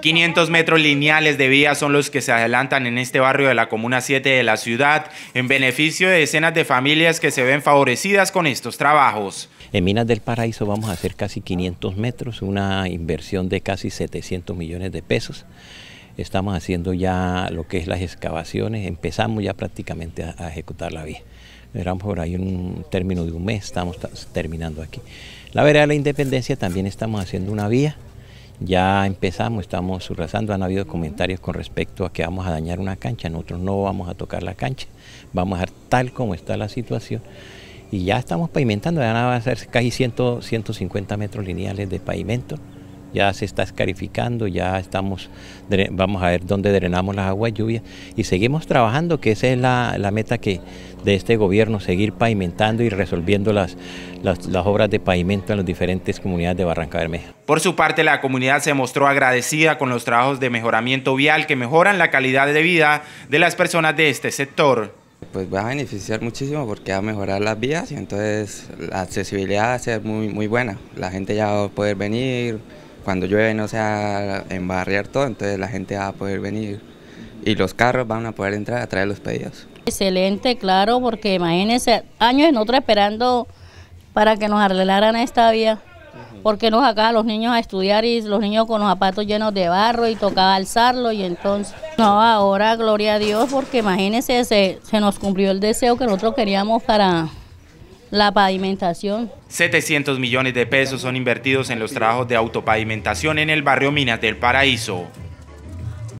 500 metros lineales de vía son los que se adelantan en este barrio de la Comuna 7 de la ciudad, en beneficio de decenas de familias que se ven favorecidas con estos trabajos. En Minas del Paraíso vamos a hacer casi 500 metros, una inversión de casi 700 millones de pesos. Estamos haciendo ya lo que es las excavaciones, empezamos ya prácticamente a, ejecutar la vía. Esperamos por ahí un término de un mes, estamos terminando aquí. La vereda de la Independencia también estamos haciendo una vía ya empezamos, estamos subrazando, han habido comentarios con respecto a que vamos a dañar una cancha, nosotros no vamos a tocar la cancha, vamos a dejar tal como está la situación y ya estamos pavimentando, ya van a ser casi 150 metros lineales de pavimento, ya se está escarificando, ya estamos, vamos a ver dónde drenamos las aguas lluvias y seguimos trabajando, que esa es la meta que, de este gobierno, seguir pavimentando y resolviendo las, las, obras de pavimento en las diferentes comunidades de Barranca Bermeja. Por su parte, la comunidad se mostró agradecida con los trabajos de mejoramiento vial que mejoran la calidad de vida de las personas de este sector pues va a beneficiar muchísimo porque va a mejorar las vías y entonces la accesibilidad va a ser muy, muy buena. La gente ya va a poder venir, cuando llueve no se va a todo, entonces la gente va a poder venir y los carros van a poder entrar a traer los pedidos. Excelente, claro, porque imagínense, años en nosotros esperando para que nos arreglaran esta vía, porque nos sacaban los niños a estudiar y los niños con los zapatos llenos de barro y tocaba alzarlo y entonces, no, ahora gloria a Dios, porque imagínense, se, se nos cumplió el deseo que nosotros queríamos para, la pavimentación. 700 millones de pesos son invertidos en los trabajos de autopavimentación en el barrio Minas del Paraíso.